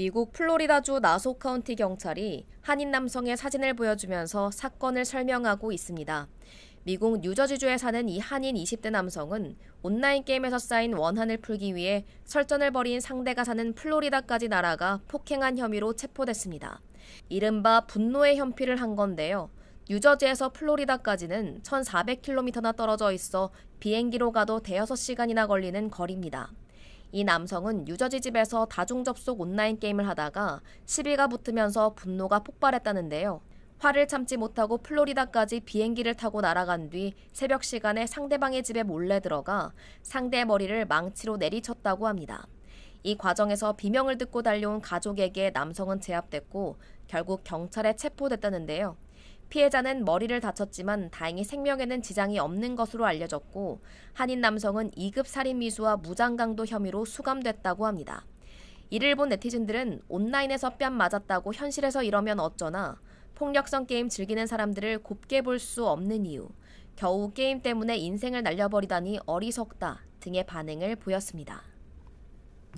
미국 플로리다주 나소 카운티 경찰이 한인 남성의 사진을 보여주면서 사건을 설명하고 있습니다. 미국 뉴저지주에 사는 이 한인 20대 남성은 온라인 게임에서 쌓인 원한을 풀기 위해 설전을 벌인 상대가 사는 플로리다까지 날아가 폭행한 혐의로 체포됐습니다. 이른바 분노의 현피를 한 건데요. 뉴저지에서 플로리다까지는 1,400km나 떨어져 있어 비행기로 가도 대여섯 시간이나 걸리는 거리입니다. 이 남성은 유저지 집에서 다중접속 온라인 게임을 하다가 시비가 붙으면서 분노가 폭발했다는데요. 화를 참지 못하고 플로리다까지 비행기를 타고 날아간 뒤 새벽 시간에 상대방의 집에 몰래 들어가 상대의 머리를 망치로 내리쳤다고 합니다. 이 과정에서 비명을 듣고 달려온 가족에게 남성은 제압됐고 결국 경찰에 체포됐다는데요. 피해자는 머리를 다쳤지만 다행히 생명에는 지장이 없는 것으로 알려졌고 한인 남성은 2급 살인 미수와 무장강도 혐의로 수감됐다고 합니다. 이를 본 네티즌들은 온라인에서 뺨 맞았다고 현실에서 이러면 어쩌나 폭력성 게임 즐기는 사람들을 곱게 볼 수 없는 이유 겨우 게임 때문에 인생을 날려버리다니 어리석다 등의 반응을 보였습니다.